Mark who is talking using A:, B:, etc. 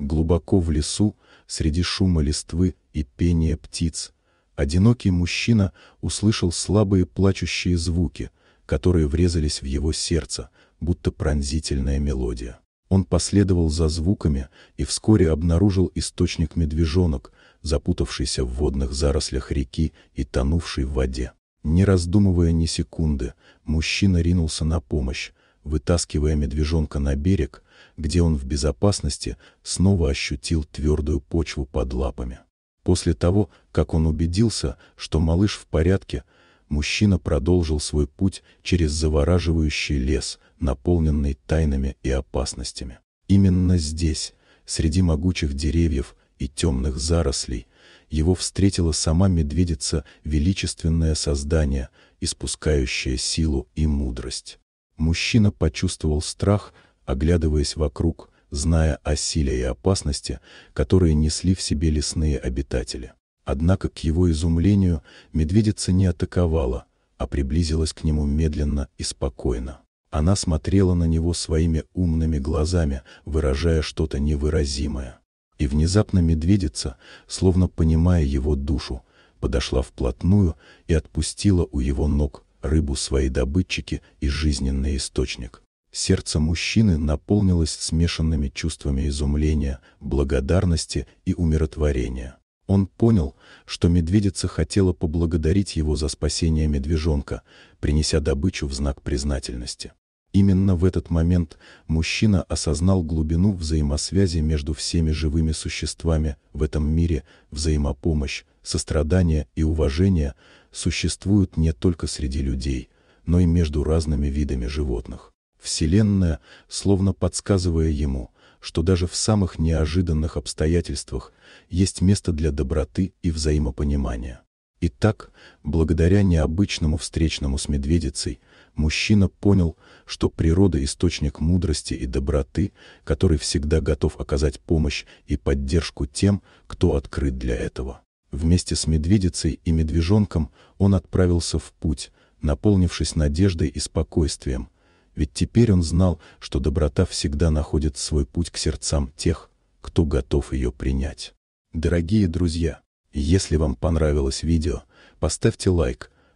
A: Глубоко в лесу, среди шума листвы и пения птиц, одинокий мужчина услышал слабые плачущие звуки, которые врезались в его сердце, будто пронзительная мелодия. Он последовал за звуками и вскоре обнаружил источник медвежонок, запутавшийся в водных зарослях реки и тонувший в воде. Не раздумывая ни секунды, мужчина ринулся на помощь, вытаскивая медвежонка на берег, где он в безопасности снова ощутил твердую почву под лапами. После того, как он убедился, что малыш в порядке, мужчина продолжил свой путь через завораживающий лес, наполненный тайнами и опасностями. Именно здесь, среди могучих деревьев и темных зарослей, его встретила сама медведица, величественное создание, испускающее силу и мудрость. Мужчина почувствовал страх, оглядываясь вокруг, зная о силе и опасности, которые несли в себе лесные обитатели. Однако, к его изумлению, медведица не атаковала, а приблизилась к нему медленно и спокойно. Она смотрела на него своими умными глазами, выражая что-то невыразимое. И внезапно медведица, словно понимая его душу, подошла вплотную и отпустила у его ног рыбу свои добытчики и жизненный источник. Сердце мужчины наполнилось смешанными чувствами изумления, благодарности и умиротворения. Он понял, что медведица хотела поблагодарить его за спасение медвежонка, принеся добычу в знак признательности. Именно в этот момент мужчина осознал глубину взаимосвязи между всеми живыми существами в этом мире, взаимопомощь, сострадание и уважение существуют не только среди людей, но и между разными видами животных. Вселенная, словно подсказывая ему, что даже в самых неожиданных обстоятельствах есть место для доброты и взаимопонимания. Итак, благодаря необычному встречному с медведицей – мужчина понял, что природа – источник мудрости и доброты, который всегда готов оказать помощь и поддержку тем, кто открыт для этого. Вместе с медведицей и медвежонком он отправился в путь, наполнившись надеждой и спокойствием, ведь теперь он знал, что доброта всегда находит свой путь к сердцам тех, кто готов ее принять. Дорогие друзья, если вам понравилось видео, поставьте лайк –